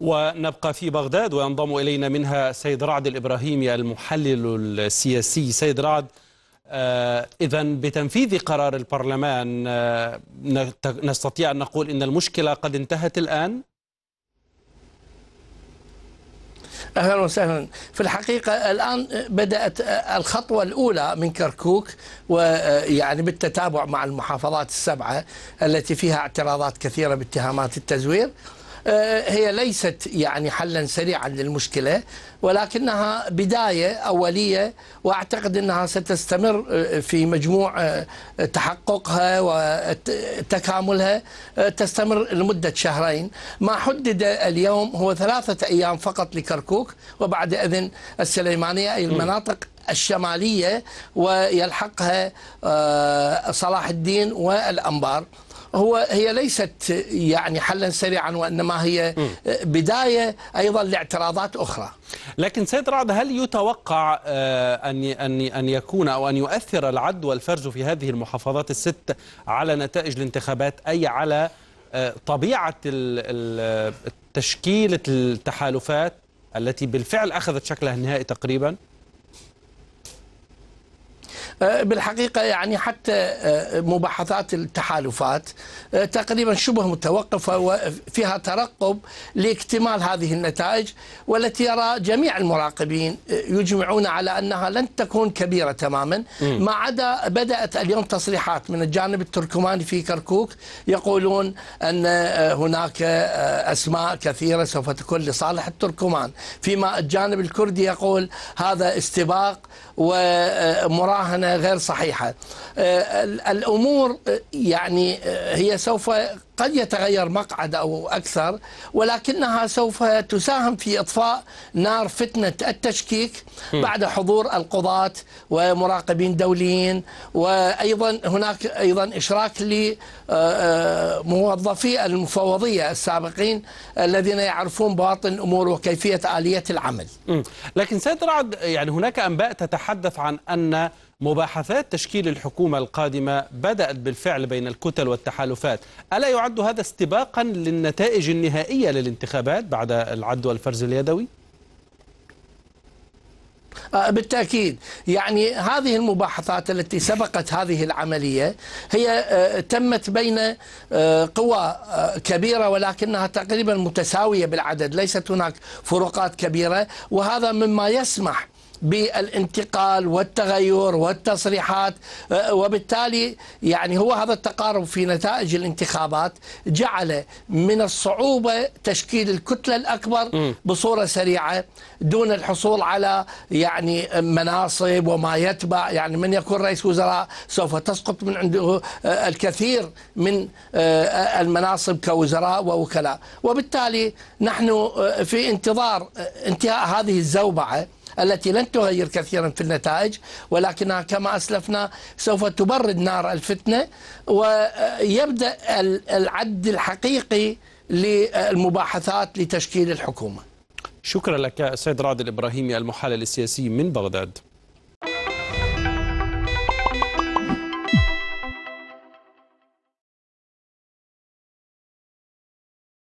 ونبقى في بغداد وينضم إلينا منها سيد رعد الإبراهيمي المحلل السياسي سيد رعد آه، إذا بتنفيذ قرار البرلمان آه، نستطيع أن نقول إن المشكلة قد انتهت الآن اهلا وسهلا في الحقيقه الان بدات الخطوه الاولى من كركوك ويعني آه، بالتتابع مع المحافظات السبعه التي فيها اعتراضات كثيره باتهامات التزوير آه، هي ليست يعني حلا سريعا للمشكلة ولكنها بداية أولية وأعتقد أنها ستستمر آه، في مجموع آه، تحققها وتكاملها تستمر لمدة شهرين ما حدد اليوم هو ثلاثة أيام فقط لكركوك وبعد إذن السليمانية أي المناطق الشمالية ويلحقها صلاح الدين والأنبار هو هي ليست يعني حلا سريعا وانما هي بدايه ايضا لاعتراضات اخرى. لكن سيد رعد هل يتوقع آه، ان ان ان يكون او ان يؤثر العد والفرز في هذه المحافظات الست على نتائج الانتخابات اي على آه، طبيعه تشكيله التحالفات التي بالفعل اخذت شكلها النهائي تقريبا؟ آه، بالحقيقة يعني حتى آه، مباحثات التحالفات آه، تقريبا شبه متوقفة وفيها ترقب لاكتمال هذه النتائج والتي يرى جميع المراقبين يجمعون على أنها لن تكون كبيرة تماما ما عدا بدأت اليوم تصريحات من الجانب التركماني في كركوك يقولون أن هناك أسماء كثيرة سوف تكون لصالح التركمان فيما الجانب الكردي يقول هذا استباق ومراهنة غير صحيحة آه، الأمور آه، يعني آه، هي سوف قد يتغير مقعد أو أكثر ولكنها سوف تساهم في إطفاء نار فتنة التشكيك بعد حضور القضاة ومراقبين دوليين وأيضا هناك أيضا إشراك لموظفي المفوضية السابقين الذين يعرفون باطن الأمور وكيفية آلية العمل لكن سيد رعد يعني هناك أنباء تتحدث عن أن مباحثات تشكيل الحكومة القادمة بدأت بالفعل بين الكتل والتحالفات ألا يعد هذا استباقا للنتائج النهائية للانتخابات بعد العد والفرز اليدوي؟ آه، بالتأكيد يعني هذه المباحثات التي سبقت هذه العملية هي آه، تمت بين آه، قوى كبيرة ولكنها تقريبا متساوية بالعدد ليست هناك فروقات كبيرة وهذا مما يسمح بالانتقال والتغير والتصريحات أه، وبالتالي يعني هو هذا التقارب في نتائج الانتخابات جعل من الصعوبة تشكيل الكتلة الأكبر بصورة سريعة دون الحصول على يعني مناصب وما يتبع يعني من يكون رئيس وزراء سوف تسقط من عنده أه، الكثير من أه، المناصب كوزراء ووكلاء وبالتالي نحن في انتظار انتهاء هذه الزوبعة التي لن تغير كثيرا في النتائج ولكنها كما أسلفنا سوف تبرد نار الفتنة ويبدأ العد الحقيقي للمباحثات لتشكيل الحكومة شكرا لك سيد رعد الإبراهيمي المحلل السياسي من بغداد